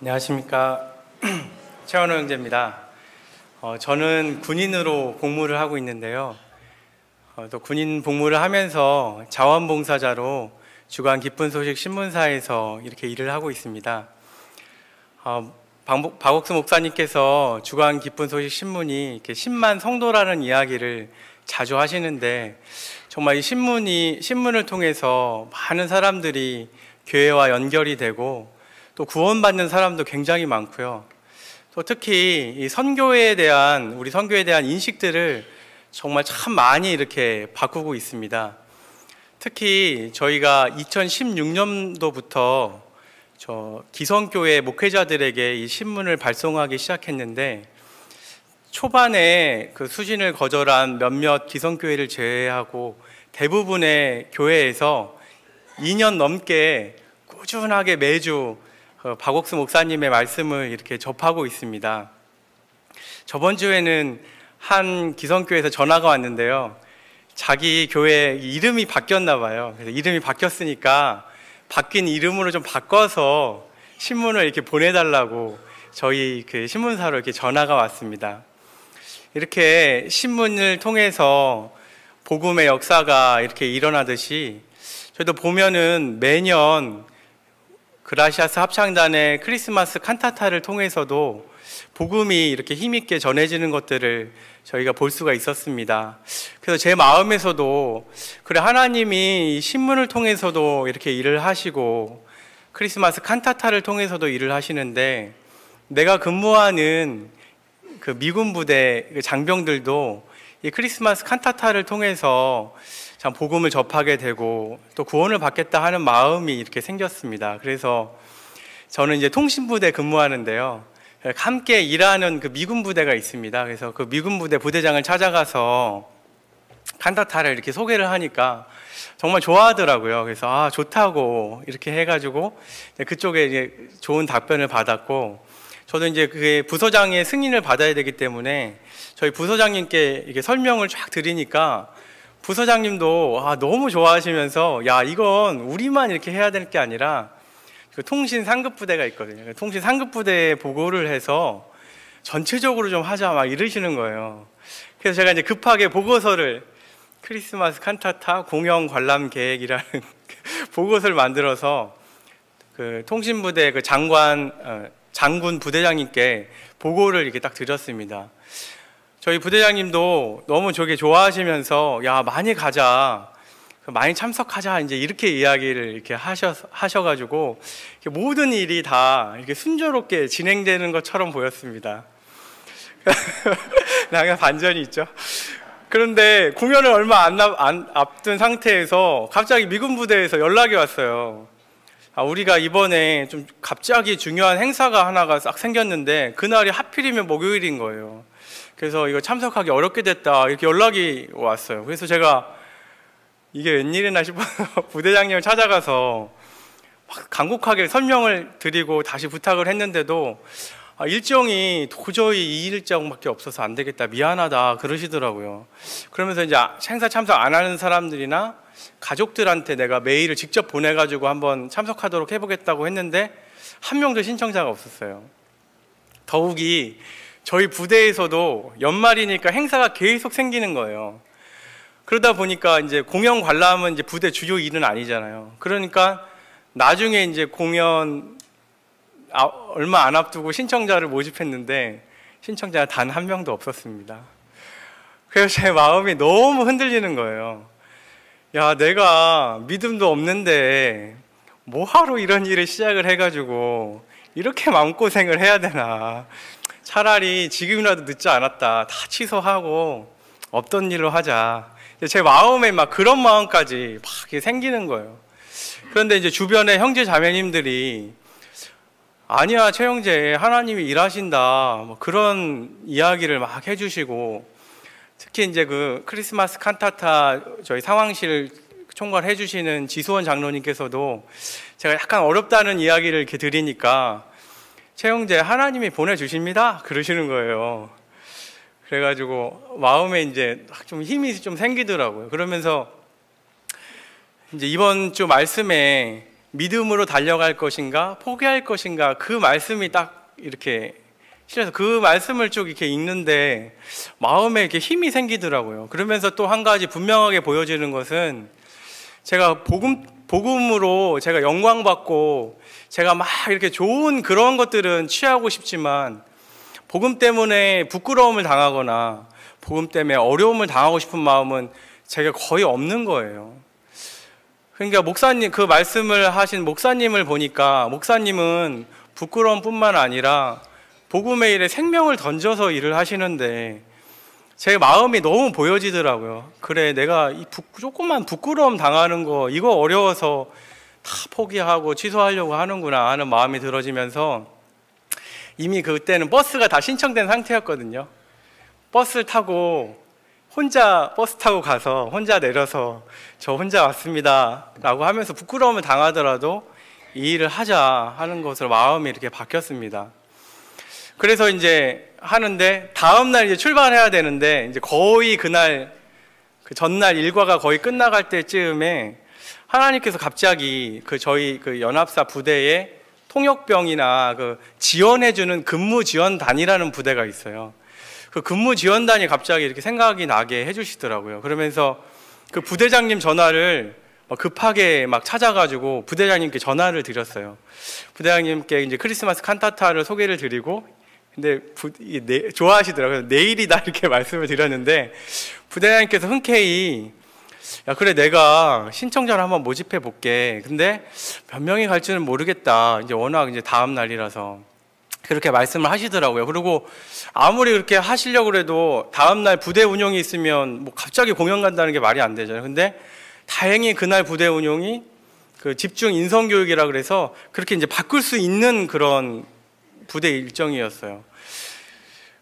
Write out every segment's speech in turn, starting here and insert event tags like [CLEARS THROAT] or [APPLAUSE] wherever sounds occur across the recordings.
안녕하십니까. [CLEARS THROAT] 최원호 형제입니다. 어, 저는 군인으로 복무를 하고 있는데요. 어, 또 군인 복무를 하면서 자원봉사자로 주간 기쁜 소식 신문사에서 이렇게 일을 하고 있습니다. 어, 박 박옥수 목사님께서 주간 기쁜 소식 신문이 이렇게 10만 성도라는 이야기를 자주 하시는데 정말 이 신문이 신문을 통해서 많은 사람들이 교회와 연결이 되고 또 구원받는 사람도 굉장히 많고요. 또 특히 이 선교에 대한 우리 선교에 대한 인식들을 정말 참 많이 이렇게 바꾸고 있습니다. 특히 저희가 2016년도부터 저 기성교회 목회자들에게 이 신문을 발송하기 시작했는데 초반에 그 수진을 거절한 몇몇 기성교회를 제외하고 대부분의 교회에서 2년 넘게 꾸준하게 매주 어, 박옥수 목사님의 말씀을 이렇게 접하고 있습니다. 저번 주에는 한 기성교회에서 전화가 왔는데요. 자기 교회 이름이 바뀌었나 봐요. 그래서 이름이 바뀌었으니까 바뀐 이름으로 좀 바꿔서 신문을 이렇게 보내달라고 저희 그 신문사로 이렇게 전화가 왔습니다. 이렇게 신문을 통해서 복음의 역사가 이렇게 일어나듯이 저희도 보면은 매년 그라시아스 합창단의 크리스마스 칸타타를 통해서도 복음이 이렇게 힘있게 전해지는 것들을 저희가 볼 수가 있었습니다. 그래서 제 마음에서도 그래 하나님이 신문을 통해서도 이렇게 일을 하시고 크리스마스 칸타타를 통해서도 일을 하시는데 내가 근무하는 그 미군 부대 그 장병들도 이 크리스마스 칸타타를 통해서 참 복음을 접하게 되고 또 구원을 받겠다 하는 마음이 이렇게 생겼습니다. 그래서 저는 이제 통신부대 근무하는데요. 함께 일하는 그 미군 부대가 있습니다. 그래서 그 미군 부대 부대장을 찾아가서 칸타타를 이렇게 소개를 하니까 정말 좋아하더라고요. 그래서 아 좋다고 이렇게 해가지고 그쪽에 이제 좋은 답변을 받았고 저도 이제 그게 부서장의 승인을 받아야 되기 때문에 저희 부서장님께 이게 설명을 쫙 드리니까 부서장님도 아, 너무 좋아하시면서 야 이건 우리만 이렇게 해야 될 게 아니라 그 통신 상급 부대가 있거든요. 그 통신 상급 부대에 보고를 해서 전체적으로 좀 하자 막 이러시는 거예요. 그래서 제가 이제 급하게 보고서를 크리스마스 칸타타 공연 관람 계획이라는 [LAUGHS] 보고서를 만들어서 그 통신부대 그 장관 어, 장군 부대장님께 보고를 이렇게 딱 드렸습니다. 저희 부대장님도 너무 저게 좋아하시면서 야 많이 가자 많이 참석하자 이제 이렇게 이야기를 이렇게 하셔 하셔가지고 모든 일이 다 이렇게 순조롭게 진행되는 것처럼 보였습니다. [LAUGHS] 나가 반전이 있죠. 그런데 공연을 얼마 안, 안, 앞둔 상태에서 갑자기 미군 부대에서 연락이 왔어요. 아, 우리가 이번에 좀 갑자기 중요한 행사가 하나가 싹 생겼는데 그날이 하필이면 목요일인 거예요. 그래서 이거 참석하기 어렵게 됐다 이렇게 연락이 왔어요. 그래서 제가 이게 웬일이나 싶어서 [LAUGHS] 부대장님을 찾아가서 간곡하게 설명을 드리고 다시 부탁을 했는데도 아, 일정이 도저히 이 일정밖에 없어서 안 되겠다 미안하다 그러시더라고요. 그러면서 이제 아, 행사 참석 안 하는 사람들이나 가족들한테 내가 메일을 직접 보내가지고 한번 참석하도록 해보겠다고 했는데 한 명도 신청자가 없었어요. 더욱이 저희 부대에서도 연말이니까 행사가 계속 생기는 거예요. 그러다 보니까 이제 공연 관람은 이제 부대 주요 일은 아니잖아요. 그러니까 나중에 이제 공연 아, 얼마 안 앞두고 신청자를 모집했는데 신청자단한 명도 없었습니다. 그래서 제 마음이 너무 흔들리는 거예요. 야, 내가 믿음도 없는데 뭐하러 이런 일을 시작을 해가지고 이렇게 마음고생을 해야 되나. 차라리 지금이라도 늦지 않았다. 다 취소하고 없던 일로 하자. 제 마음에 막 그런 마음까지 막 생기는 거예요. 그런데 이제 주변에 형제 자매님들이 아니야 최영재 하나님이 일하신다 뭐 그런 이야기를 막 해주시고 특히 이제 그 크리스마스 칸타타 저희 상황실 총괄 해주시는 지수원 장로님께서도 제가 약간 어렵다는 이야기를 이렇게 드리니까 최영재 하나님이 보내주십니다 그러시는 거예요. 그래가지고 마음에 이제 좀 힘이 좀 생기더라고요. 그러면서 이제 이번 주 말씀에 믿음으로 달려갈 것인가 포기할 것인가 그 말씀이 딱 이렇게 실에서 그 말씀을 쭉 이렇게 읽는데 마음에 이렇게 힘이 생기더라고요. 그러면서 또 한 가지 분명하게 보여지는 것은 제가 복음 복음으로 제가 영광 받고 제가 막 이렇게 좋은 그런 것들은 취하고 싶지만 복음 때문에 부끄러움을 당하거나 복음 때문에 어려움을 당하고 싶은 마음은 제가 거의 없는 거예요. 그러니까 목사님 그 말씀을 하신 목사님을 보니까 목사님은 부끄러움뿐만 아니라 복음의 일에 생명을 던져서 일을 하시는데 제 마음이 너무 보여지더라고요. 그래, 내가 이 부, 조금만 부끄러움 당하는 거, 이거 어려워서 다 포기하고 취소하려고 하는구나 하는 마음이 들어지면서 이미 그때는 버스가 다 신청된 상태였거든요. 버스 타고 혼자 버스 타고 가서 혼자 내려서 저 혼자 왔습니다. 라고 하면서 부끄러움을 당하더라도 이 일을 하자 하는 것으로 마음이 이렇게 바뀌었습니다. 그래서 이제 하는데 다음 날 이제 출발해야 되는데 이제 거의 그날 그 전날 일과가 거의 끝나갈 때쯤에 하나님께서 갑자기 그 저희 그 연합사 부대에 통역병이나 그 지원해주는 근무 지원단이라는 부대가 있어요. 그 근무 지원단이 갑자기 이렇게 생각이 나게 해주시더라고요. 그러면서 그 부대장님 전화를 급하게 막 찾아가지고 부대장님께 전화를 드렸어요. 부대장님께 이제 크리스마스 칸타타를 소개를 드리고 근데 부, 네, 좋아하시더라고요. 내일이다 이렇게 [LAUGHS] 말씀을 드렸는데 부대장님께서 흔쾌히 야 그래 내가 신청자를 한번 모집해 볼게. 근데 몇 명이 갈지는 모르겠다. 이제 워낙 이제 다음 날이라서 그렇게 말씀을 하시더라고요. 그리고 아무리 그렇게 하시려고 해도 다음 날 부대 운영이 있으면 뭐 갑자기 공연 간다는 게 말이 안 되잖아요. 근데 다행히 그날 부대 운영이 그 집중 인성 교육이라 그래서 그렇게 이제 바꿀 수 있는 그런 부대 일정이었어요.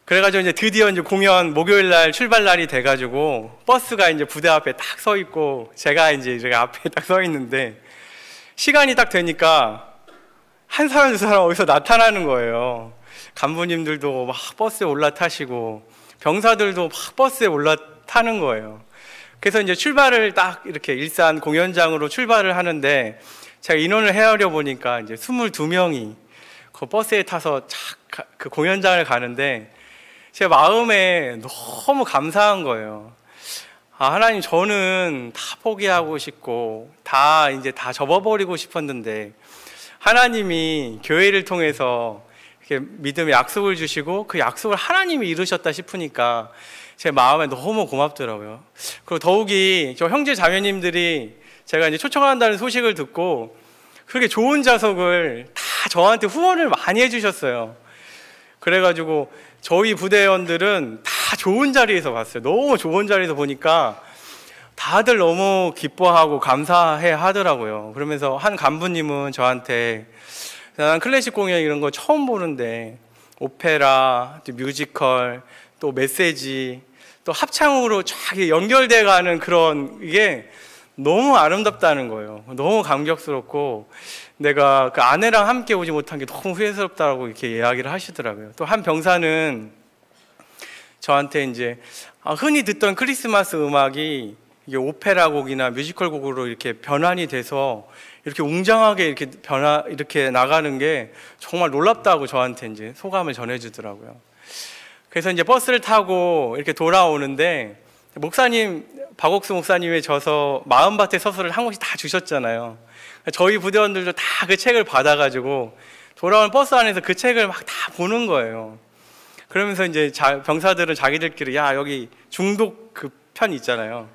그래가지고 이제 드디어 이제 공연 목요일 날 출발 날이 돼가지고 버스가 이제 부대 앞에 딱 서 있고 제가 이제 이렇 앞에 [LAUGHS] 딱 서 있는데 시간이 딱 되니까 한 사람 두 사람 어디서 나타나는 거예요. 간부님들도 막 버스에 올라타시고 병사들도 막 버스에 올라타는 거예요. 그래서 이제 출발을 딱 이렇게 일산 공연장으로 출발을 하는데 제가 인원을 헤아려 보니까 이제 22명이 그 버스에 타서 그 공연장을 가는데 제 마음에 너무 감사한 거예요. 아, 하나님, 저는 다 포기하고 싶고, 다 이제 다 접어버리고 싶었는데, 하나님이 교회를 통해서 이렇게 믿음의 약속을 주시고, 그 약속을 하나님이 이루셨다 싶으니까, 제 마음에 너무 고맙더라고요. 그리고 더욱이 저 형제 자매님들이 제가 이제 초청한다는 소식을 듣고, 그렇게 좋은 좌석을 다 저한테 후원을 많이 해주셨어요. 그래가지고 저희 부대원들은 다 좋은 자리에서 봤어요. 너무 좋은 자리에서 보니까 다들 너무 기뻐하고 감사해 하더라고요. 그러면서 한 간부님은 저한테 난 클래식 공연 이런 거 처음 보는데 오페라, 또 뮤지컬, 또 메시지, 또 합창으로 쫙 연결돼가는 그런 이게 너무 아름답다는 거예요. 너무 감격스럽고 내가 그 아내랑 함께 오지 못한 게 너무 후회스럽다고 이렇게 이야기를 하시더라고요. 또 한 병사는 저한테 이제 아, 흔히 듣던 크리스마스 음악이 이게 오페라 곡이나 뮤지컬 곡으로 이렇게 변환이 돼서 이렇게 웅장하게 이렇게 변화 이렇게 나가는 게 정말 놀랍다고 저한테 이제 소감을 전해주더라고요. 그래서 이제 버스를 타고 이렇게 돌아오는데 목사님 박옥수 목사님의 저서 마음밭의 서술을 한 권씩 다 주셨잖아요. 저희 부대원들도 다 그 책을 받아가지고 돌아오는 버스 안에서 그 책을 막 다 보는 거예요. 그러면서 이제 병사들은 자기들끼리 야 여기 중독 그 편 있잖아요.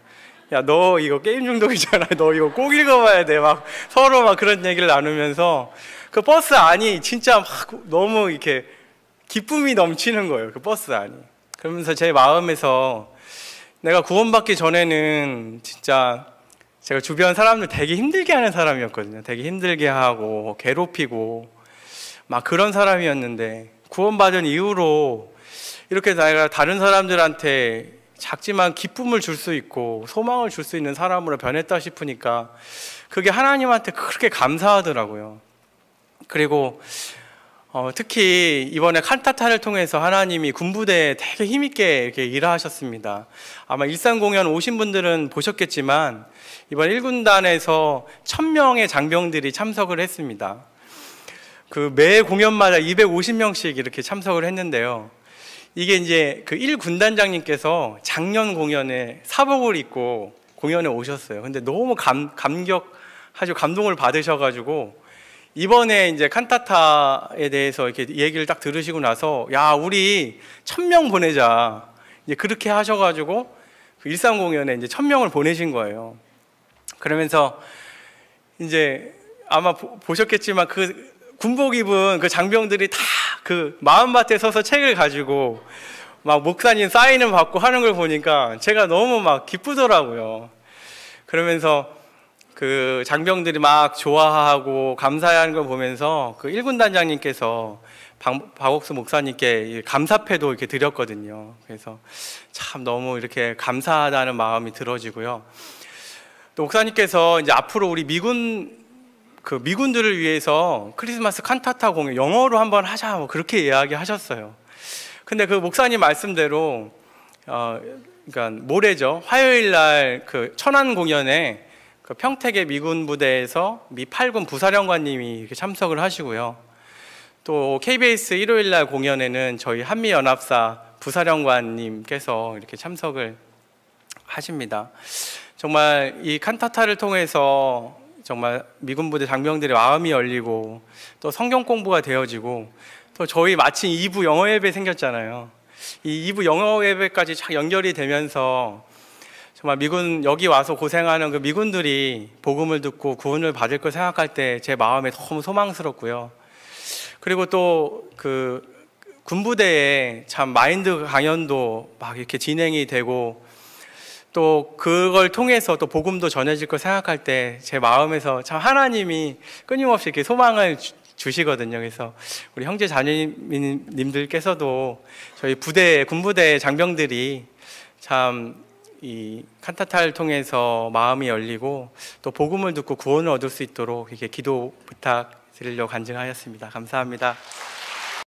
야 너 이거 게임 중독이잖아. [LAUGHS] 너 이거 꼭 읽어봐야 돼. 막 서로 막 그런 얘기를 나누면서 그 버스 안이 진짜 막 너무 이렇게 기쁨이 넘치는 거예요. 그 버스 안이. 그러면서 제 마음에서 내가 구원받기 전에는 진짜 제가 주변 사람들 되게 힘들게 하는 사람이었거든요. 되게 힘들게 하고 괴롭히고 막 그런 사람이었는데 구원받은 이후로 이렇게 내가 다른 사람들한테 작지만 기쁨을 줄 수 있고 소망을 줄 수 있는 사람으로 변했다 싶으니까 그게 하나님한테 그렇게 감사하더라고요. 그리고 어, 특히 이번에 칸타타를 통해서 하나님이 군부대에 되게 힘있게 이렇게 일하셨습니다. 아마 일산 공연 오신 분들은 보셨겠지만 이번 1군단에서 1000명의 장병들이 참석을 했습니다. 그 매 공연마다 250명씩 이렇게 참석을 했는데요. 이게 이제 그 1군단장님께서 작년 공연에 사복을 입고 공연에 오셨어요. 근데 너무 감, 감격, 아주 감동을 받으셔가지고 이번에 이제 칸타타에 대해서 이렇게 얘기를 딱 들으시고 나서 야 우리 천명 보내자 이제 그렇게 하셔가지고 그 일상 공연에 이제 천명을 보내신 거예요. 그러면서 이제 아마 보, 보셨겠지만 그 군복 입은 그 장병들이 다 그 마음밭에 서서 책을 가지고 막 목사님 사인을 받고 하는 걸 보니까 제가 너무 막 기쁘더라고요. 그러면서 그 장병들이 막 좋아하고 감사하는 걸 보면서 그 1군 단장님께서 박, 박옥수 목사님께 감사패도 이렇게 드렸거든요. 그래서 참 너무 이렇게 감사하다는 마음이 들어지고요. 또 목사님께서 이제 앞으로 우리 미군 그 미군들을 위해서 크리스마스 칸타타 공연 영어로 한번 하자 뭐 그렇게 이야기하셨어요. 근데 그 목사님 말씀대로 어 그러니까 모레죠 화요일 날 그 천안 공연에 그 평택의 미군 부대에서 미 8군 부사령관님이 참석을 하시고요. 또 KBS 일요일 날 공연에는 저희 한미연합사 부사령관님께서 이렇게 참석을 하십니다. 정말 이 칸타타를 통해서 정말 미군 부대 장병들의 마음이 열리고 또 성경 공부가 되어지고 또 저희 마침 2부 영어 예배 생겼잖아요. 이 2부 영어 예배까지 연결이 되면서 정말 미군 여기 와서 고생하는 그 미군들이 복음을 듣고 구원을 받을 걸 생각할 때 제 마음에 너무 소망스럽고요. 그리고 또 그 군부대에 참 마인드 강연도 막 이렇게 진행이 되고 또 그걸 통해서 또 복음도 전해질 걸 생각할 때 제 마음에서 참 하나님이 끊임없이 이렇게 소망을 주시거든요. 그래서 우리 형제 자매님들께서도 저희 부대 군부대 장병들이 참이 칸타타를 통해서 마음이 열리고 또 복음을 듣고 구원을 얻을 수 있도록 이렇게 기도 부탁드리려고 간증하였습니다. 감사합니다.